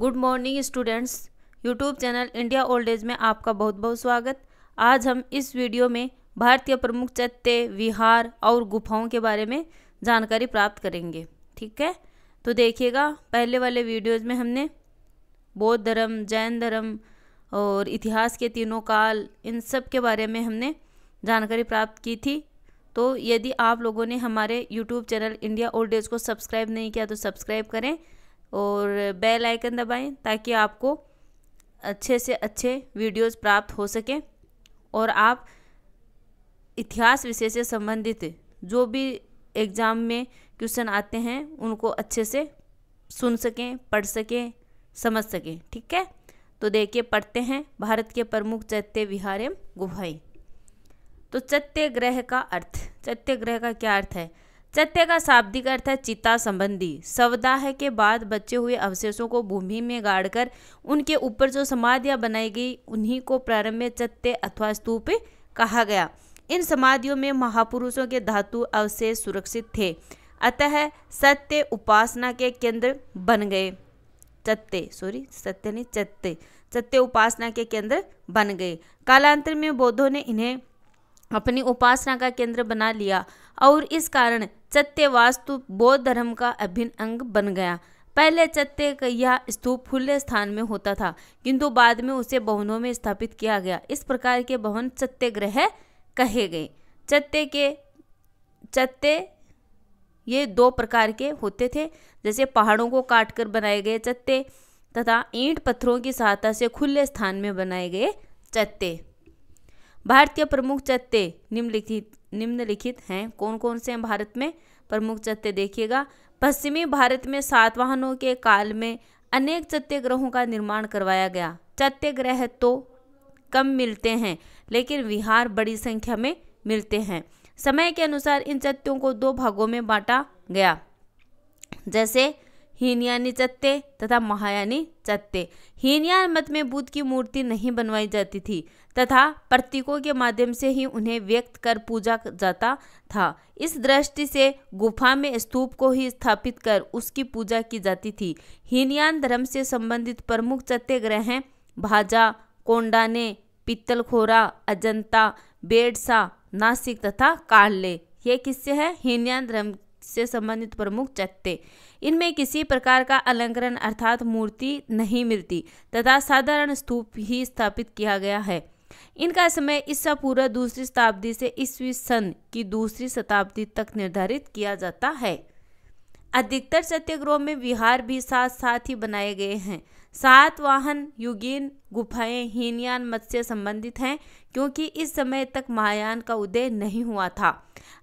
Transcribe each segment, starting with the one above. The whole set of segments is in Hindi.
good morning students YouTube channel India Old Age में आपका बहुत बहुत स्वागत आज हम इस वीडियो में भारतीय प्रमुख चत्ते विहार और गुफाओं के बारे में जानकारी प्राप्त करेंगे ठीक है तो देखिएगा पहले वाले वीडियोज़ में हमने बौद्ध धर्म जैन धर्म और इतिहास के तीनों काल इन सब के बारे में हमने जानकारी प्राप्त की थी तो यदि आप लोगों ने हमारे YouTube channel India Old Age को सब्सक्राइब नहीं किया तो सब्सक्राइब करें और बेल आइकन दबाएं ताकि आपको अच्छे से अच्छे वीडियोस प्राप्त हो सकें और आप इतिहास विषय से संबंधित जो भी एग्ज़ाम में क्वेश्चन आते हैं उनको अच्छे से सुन सकें पढ़ सकें समझ सकें ठीक है तो देखिए पढ़ते हैं भारत के प्रमुख चैत्य विहार एवं गुफाएँ तो चैत्य ग्रह का अर्थ चैत्य ग्रह का क्या अर्थ है चत्य का शाब्दिक अर्थ है चिता संबंधी शवदाह के बाद बचे हुए अवशेषों को भूमि में गाड़कर उनके ऊपर जो समाधियां बनाई गई उन्हीं को प्रारंभ में चत्य अथवा स्तूप कहा गया इन समाधियों में महापुरुषों के धातु अवशेष सुरक्षित थे अतः सत्य उपासना के केंद्र बन गए चत्य सॉरी सत्य नहीं चत्य चत्य उपासना के केंद्र बन गए कालांतर में बौद्धों ने इन्हें अपनी उपासना का केंद्र बना लिया और इस कारण चत्य वास्तु बौद्ध धर्म का अभिन्न अंग बन गया पहले चत्य का यह स्तूप खुले स्थान में होता था किंतु बाद में उसे भवनों में स्थापित किया गया इस प्रकार के भवन ग्रह कहे गए चत्य के चत्य ये दो प्रकार के होते थे जैसे पहाड़ों को काट कर बनाए गए चत्ते तथा ईंट पत्थरों की सहायता से खुले स्थान में बनाए गए चत्ते भारत के प्रमुख चत्ते निम्नलिखित निम्नलिखित हैं कौन कौन से हैं भारत में प्रमुख चत्ते देखिएगा पश्चिमी भारत में सातवाहनों के काल में अनेक चत्य ग्रहों का निर्माण करवाया गया चत्य ग्रह तो कम मिलते हैं लेकिन विहार बड़ी संख्या में मिलते हैं समय के अनुसार इन चत्यों को दो भागों में बांटा गया जैसे हीनयानी चत्ते तथा महायानी चत्ते हीनयान मत में बुद्ध की मूर्ति नहीं बनवाई जाती थी तथा प्रतीकों के माध्यम से ही उन्हें व्यक्त कर पूजा जाता था इस दृष्टि से गुफा में स्तूप को ही स्थापित कर उसकी पूजा की जाती थी हीनयान धर्म से संबंधित प्रमुख चत्ते ग्रह हैं भाजा कोंडाने पित्तलखोरा अजंता बेडसा नासिक तथा काले ये किससे है हीनयान धर्म से संबंधित प्रमुख चकते इनमें किसी प्रकार का अलंकरण अर्थात मूर्ति नहीं मिलती तथा साधारण स्तूप ही स्थापित किया गया है इनका समय ईसा पूर्व दूसरी शताब्दी से ईस्वी सन की दूसरी शताब्दी तक निर्धारित किया जाता है अधिकतर सत्याग्रहों में विहार भी साथ साथ ही बनाए गए हैं वाहन युगीन गुफाएं हीनयान मत से संबंधित हैं क्योंकि इस समय तक महायान का उदय नहीं हुआ था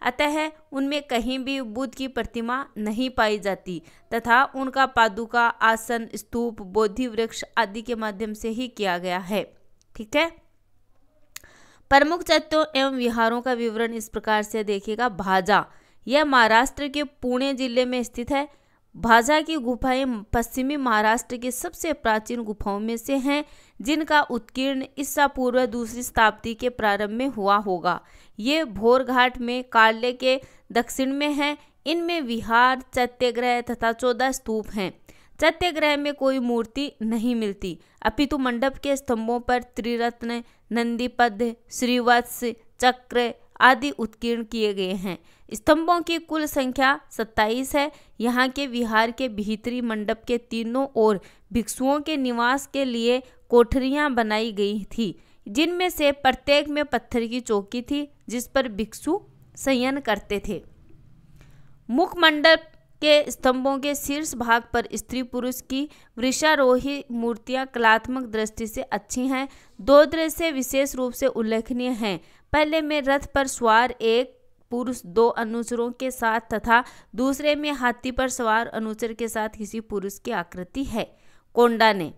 अतः उनमें कहीं भी बुद्ध की प्रतिमा नहीं पाई जाती तथा उनका पादुका आसन स्तूप बोधि वृक्ष आदि के माध्यम से ही किया गया है ठीक है प्रमुख तत्वों एवं विहारों का विवरण इस प्रकार से देखिएगा भाजा यह महाराष्ट्र के पुणे जिले में स्थित है भाजा की गुफाएं पश्चिमी महाराष्ट्र के सबसे प्राचीन गुफाओं में से हैं जिनका उत्कीर्ण ईसा पूर्व दूसरी शताब्दी के प्रारंभ में हुआ होगा ये भोरघाट में काल्य के दक्षिण में हैं इनमें विहार चैत्यग्रह तथा चौदह स्तूप हैं चैत्यग्रह में कोई मूर्ति नहीं मिलती अपितु मंडप के स्तंभों पर त्रिरत्न नंदीपद श्रीवत्स चक्र आदि उत्कीर्ण किए गए हैं स्तंभों की कुल संख्या 27 है यहाँ के विहार के भीतरी मंडप के तीनों ओर भिक्षुओं के निवास के लिए कोठरियाँ बनाई गई थी जिनमें से प्रत्येक में पत्थर की चौकी थी जिस पर भिक्षु संयन करते थे मुखमंडप के स्तंभों के शीर्ष भाग पर स्त्री पुरुष की वृषारोही मूर्तियां कलात्मक दृष्टि से अच्छी हैं दो दृश्य विशेष रूप से उल्लेखनीय हैं पहले में रथ पर सवार एक पुरुष दो अनुचरों के साथ तथा दूसरे में हाथी पर सवार अनुचर के साथ किसी पुरुष की आकृति है कोंडा ने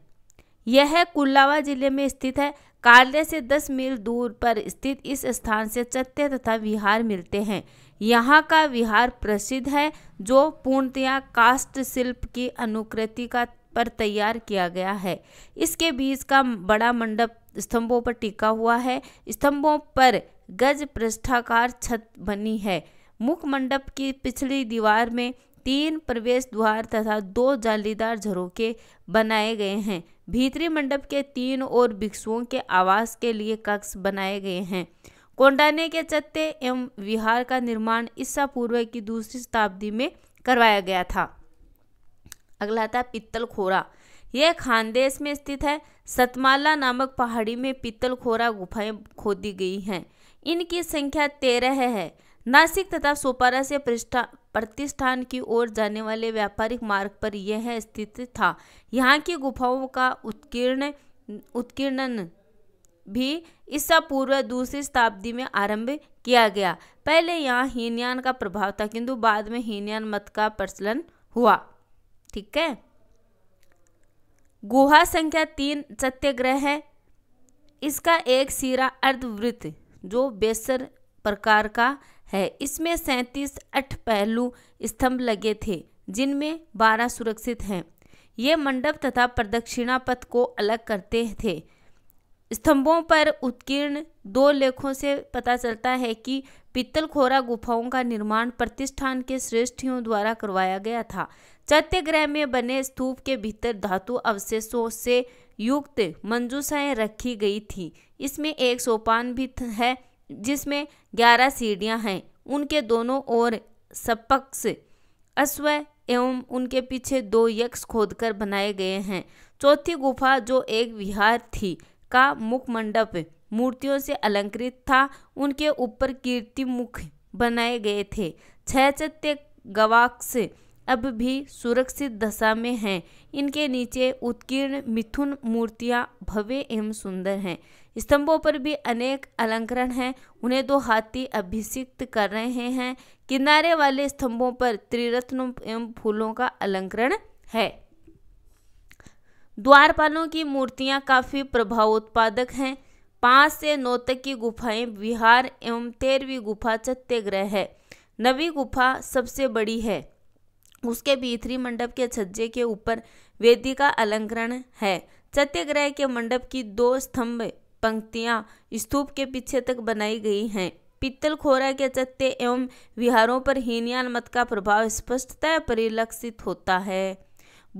यह कुल्लावा जिले में स्थित है कार्य से दस मील दूर पर स्थित इस स्थान से चत्य तथा विहार मिलते हैं यहाँ का विहार प्रसिद्ध है जो पूर्णतया काष्ठ शिल्प की अनुकृति का पर तैयार किया गया है इसके बीच का बड़ा मंडप स्तंभों पर टिका हुआ है स्तंभों पर गज पृष्ठाकार छत बनी है मुख मंडप की पिछली दीवार में तीन प्रवेश द्वार तथा दो जालीदार झरोके बनाए गए हैं भीतरी मंडप के तीन और भिक्षुओं के आवास के लिए कक्ष बनाए गए हैं कोंडाने के चत्ते एवं विहार का निर्माण ईसा पूर्व की दूसरी शताब्दी में करवाया गया था अगला आता है पित्तल खोरा यह खानदेश में स्थित है सतमाला नामक पहाड़ी में पित्तल खोरा गुफाएं खोदी गई हैं इनकी संख्या तेरह है नासिक तथा सोपारा से प्रतिष्ठान की ओर जाने वाले व्यापारिक मार्ग पर यह स्थित था यहाँ की गुफाओं का उत्कीर्ण उत्कीर्णन भी ईसा पूर्व दूसरी शताब्दी में आरंभ किया गया पहले यहाँ हीनयान का प्रभाव था किंतु बाद में हीनयान मत का प्रचलन हुआ ठीक है गुहा संख्या तीन सत्यग्रह है इसका एक सिरा अर्धवृत्त जो बेसर प्रकार का है इसमें सैंतीस अठ पहलू स्तंभ लगे थे जिनमें बारह सुरक्षित हैं ये मंडप तथा प्रदक्षिणा पथ को अलग करते थे स्तंभों पर उत्कीर्ण दो लेखों से पता चलता है कि पित्तलखोरा गुफाओं का निर्माण प्रतिष्ठान के श्रेष्ठियों द्वारा करवाया गया था चैत्यग्रह में बने स्तूप के भीतर धातु अवशेषों से युक्त मंजूसाएं रखी गई थी इसमें एक सोपान भी है जिसमें ग्यारह सीढ़ियां हैं उनके दोनों ओर सपक्ष अश्व एवं उनके पीछे दो यक्ष खोदकर बनाए गए हैं चौथी गुफा जो एक विहार थी का मुख मंडप मूर्तियों से अलंकृत था उनके ऊपर कीर्ति मुख बनाए गए थे छह चैत्य गवाक्ष अब भी सुरक्षित दशा में हैं इनके नीचे उत्कीर्ण मिथुन मूर्तियां भव्य एवं सुंदर हैं स्तंभों पर भी अनेक अलंकरण हैं उन्हें दो हाथी अभिषिक्त कर रहे हैं किनारे वाले स्तंभों पर त्रिरत्न एवं फूलों का अलंकरण है द्वारपालों की मूर्तियाँ काफ़ी प्रभावोत्पादक हैं पाँच से नौ तक की गुफाएं बिहार एवं तेरहवीं गुफा छत्तेग्रह है नवी गुफा सबसे बड़ी है उसके भीतरी मंडप के छज्जे के ऊपर वेदिका अलंकरण है सत्यग्रह के मंडप की दो स्तंभ पंक्तियाँ स्तूप के पीछे तक बनाई गई हैं पित्तल खोरा के चत्ते एवं विहारों पर हीनयान मत का प्रभाव स्पष्टतः परिलक्षित होता है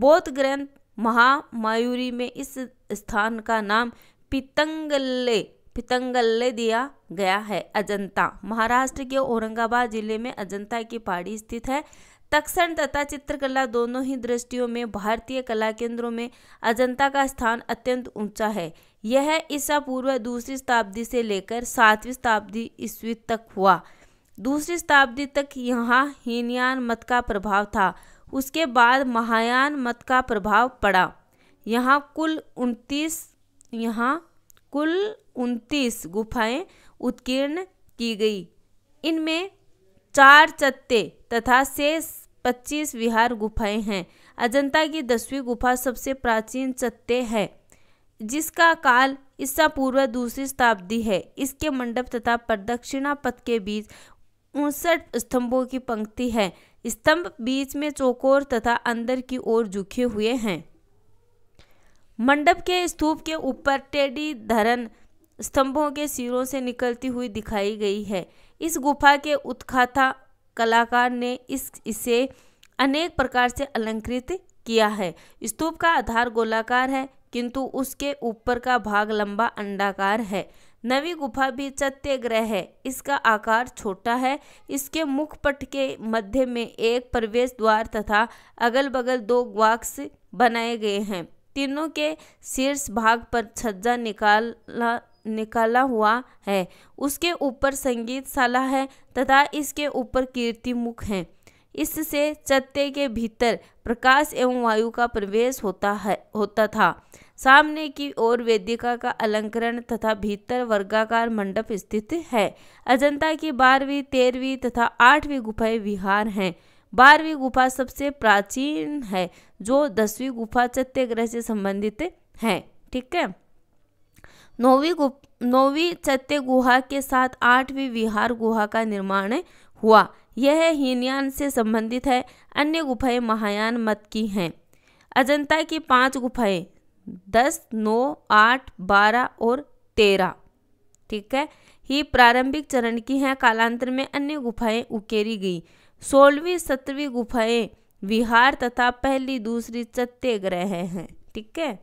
बौद्ध ग्रंथ महामायूरी में इस स्थान का नाम पितंगल्ले पितंगल्ले दिया गया है अजंता महाराष्ट्र के औरंगाबाद जिले में अजंता की पहाड़ी स्थित है तक्षण तथा चित्रकला दोनों ही दृष्टियों में भारतीय कला केंद्रों में अजंता का स्थान अत्यंत ऊंचा है यह ईसा पूर्व दूसरी शताब्दी से लेकर सातवीं शताब्दी ईस्वी तक हुआ दूसरी शताब्दी तक यहाँ हीनयान मत का प्रभाव था उसके बाद महायान मत का प्रभाव पड़ा यहाँ कुल उनतीस यहाँ कुल उनतीस गुफाएं उत्कीर्ण की गई इनमें चार चत्ते तथा शेष पच्चीस विहार गुफाएं हैं अजंता की दसवीं गुफा सबसे प्राचीन चत्ते है जिसका काल ईसा पूर्व दूसरी शताब्दी है इसके मंडप तथा प्रदक्षिणा पथ के बीच उनसठ स्तंभों की पंक्ति है स्तंभ बीच में चौकोर तथा अंदर की ओर झुके हुए हैं मंडप के स्तूप के ऊपर टेडी धरन स्तंभों के सिरों से निकलती हुई दिखाई गई है इस गुफा के उत्खाता कलाकार ने इस इसे अनेक प्रकार से अलंकृत किया है स्तूप का आधार गोलाकार है किंतु उसके ऊपर का भाग लंबा अंडाकार है नवी गुफा भी ग्रह है इसका आकार छोटा है इसके मुखपट के मध्य में एक प्रवेश द्वार तथा अगल बगल दो ग्वाक्स बनाए गए हैं तीनों के शीर्ष भाग पर छज्जा निकाला निकाला हुआ है उसके ऊपर संगीत है तथा इसके ऊपर कीर्ति मुख है इससे चत्ते के भीतर प्रकाश एवं वायु का प्रवेश होता है होता था सामने की ओर वेदिका का अलंकरण तथा भीतर वर्गाकार मंडप स्थित है अजंता की बारहवीं तेरहवीं तथा आठवीं गुफाएं विहार हैं बारहवीं गुफा सबसे प्राचीन है जो दसवीं गुफा ग्रह से संबंधित है ठीक है नौवीं गुप नौवीं चैत्य गुहा के साथ आठवीं विहार गुहा का निर्माण हुआ यह हीनयान से संबंधित है अन्य गुफाएं महायान मत की हैं अजंता की पांच गुफाएं दस नौ आठ बारह और तेरह ठीक है ही प्रारंभिक चरण की हैं कालांतर में अन्य गुफाएं उकेरी गई सोलहवीं सत्रहवीं गुफाएं विहार तथा पहली दूसरी चत्य ग्रह हैं ठीक है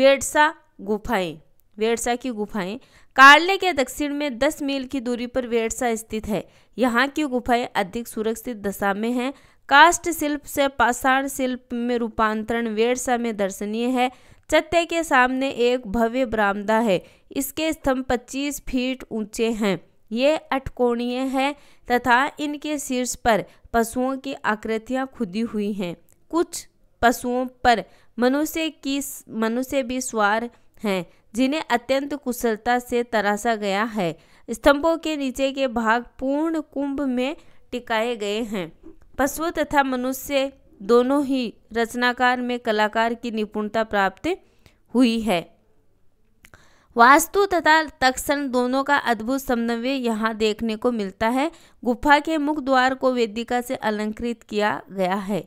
वेडसा गुफाएं वेडसा की गुफाएं कार्ले के दक्षिण में 10 मील की दूरी पर वेडसा स्थित है यहाँ की गुफाएं अधिक सुरक्षित दशा में हैं काष्ठ शिल्प से पाषाण शिल्प में रूपांतरण वेरसा में दर्शनीय है चत्य के सामने एक भव्य बरामदा है इसके स्तंभ 25 फीट ऊंचे हैं ये अटकोणीय है तथा इनके शीर्ष पर पशुओं की आकृतियां खुदी हुई हैं कुछ पशुओं पर मनुष्य की मनुष्य भी स्वार हैं जिन्हें अत्यंत कुशलता से तराशा गया है स्तंभों के नीचे के भाग पूर्ण कुंभ में टिकाए गए हैं पशु तथा मनुष्य दोनों ही रचनाकार में कलाकार की निपुणता प्राप्त हुई है वास्तु तथा तक्षण दोनों का अद्भुत समन्वय यहाँ देखने को मिलता है गुफा के मुख द्वार को वेदिका से अलंकृत किया गया है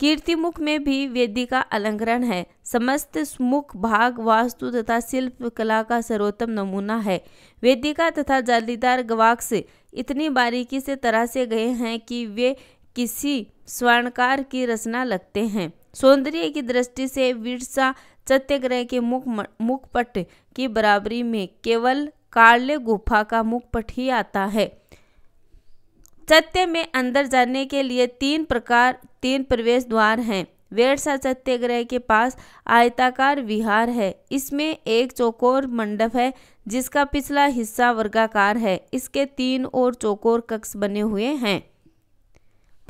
कीर्ति मुख में भी वेदिका अलंकरण है समस्त मुख भाग वास्तु तथा शिल्प कला का सर्वोत्तम नमूना है वेदिका तथा जालीदार गवाक्ष इतनी बारीकी से तरह से गए हैं कि वे किसी स्वर्णकार की रचना लगते हैं सौंदर्य की दृष्टि से विरसा सत्यग्रह के मुख मुखपट की बराबरी में केवल कार्ले गुफा का मुखपट ही आता है सत्य में अंदर जाने के लिए तीन प्रकार तीन प्रवेश द्वार हैं वेरसा सत्यग्रह के पास आयताकार विहार है इसमें एक चौकोर मंडप है जिसका पिछला हिस्सा वर्गाकार है इसके तीन और चौकोर कक्ष बने हुए हैं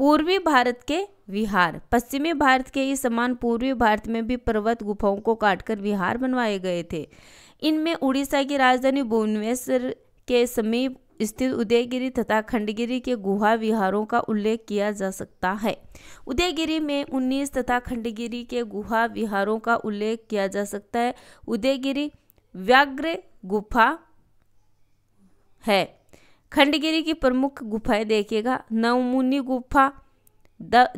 पूर्वी भारत के विहार पश्चिमी भारत के ही समान पूर्वी भारत में भी पर्वत गुफाओं को काटकर विहार बनवाए गए थे इनमें उड़ीसा की राजधानी भुवनेश्वर के समीप स्थित उदयगिरी तथा खंडगिरी के गुहा विहारों का उल्लेख किया जा सकता है उदयगिरी में 19 तथा खंडगिरी के गुहा विहारों का उल्लेख किया जा सकता है उदयगिरी व्याग्र गुफा है खंडगिरी की प्रमुख गुफाएं देखिएगा नवमुनि गुफा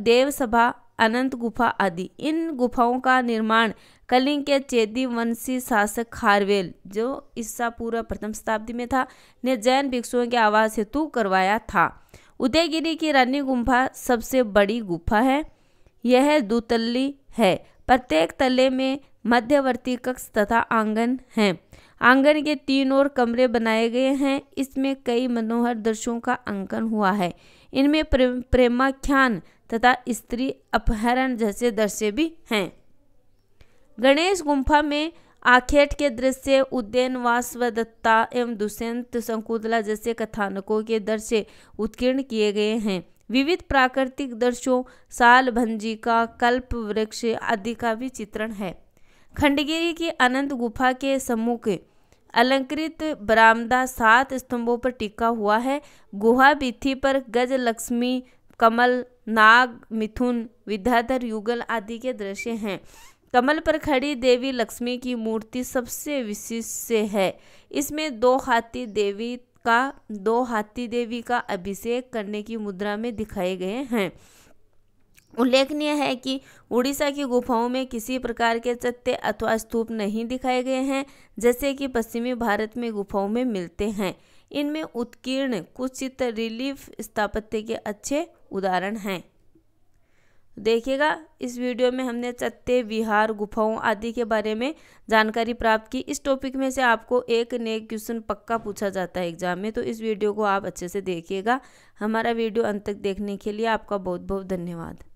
देवसभा अनंत गुफा आदि इन गुफाओं का निर्माण कलिंग के चेदी वंशी शासक खारवेल जो ईसा पूर्व प्रथम शताब्दी में था ने जैन भिक्षुओं के आवास हेतु करवाया था उदयगिरी की रानी गुफा सबसे बड़ी गुफा है यह दुतल्ली है प्रत्येक तले में मध्यवर्ती कक्ष तथा आंगन हैं आंगन के तीन और कमरे बनाए गए हैं इसमें कई मनोहर दृश्यों का अंकन हुआ है इनमें प्रेम प्रेमाख्यान तथा स्त्री अपहरण जैसे दृश्य भी हैं गणेश गुम्फा में आखेट के दृश्य उद्यन व दत्ता एवं दुष्यंत संकुतला जैसे कथानकों के दृश्य उत्कीर्ण किए गए हैं विविध प्राकृतिक दृश्यों साल भंजिका कल्प वृक्ष आदि का भी चित्रण है खंडगिरी की अनंत गुफा के सम्मुख अलंकृत बरामदा सात स्तंभों पर टिका हुआ है गुहा भिथि पर गज लक्ष्मी कमल नाग मिथुन विद्याधर युगल आदि के दृश्य हैं कमल पर खड़ी देवी लक्ष्मी की मूर्ति सबसे विशिष्ट है इसमें दो हाथी देवी का दो हाथी देवी का अभिषेक करने की मुद्रा में दिखाए गए हैं उल्लेखनीय है कि उड़ीसा की गुफाओं में किसी प्रकार के चत्य अथवा स्तूप नहीं दिखाए गए हैं जैसे कि पश्चिमी भारत में गुफाओं में मिलते हैं इनमें उत्कीर्ण कुछ रिलीफ स्थापत्य के अच्छे उदाहरण हैं देखिएगा इस वीडियो में हमने चत्ते विहार गुफाओं आदि के बारे में जानकारी प्राप्त की इस टॉपिक में से आपको एक नए क्वेश्चन पक्का पूछा जाता है एग्जाम में तो इस वीडियो को आप अच्छे से देखिएगा हमारा वीडियो अंत तक देखने के लिए आपका बहुत बहुत धन्यवाद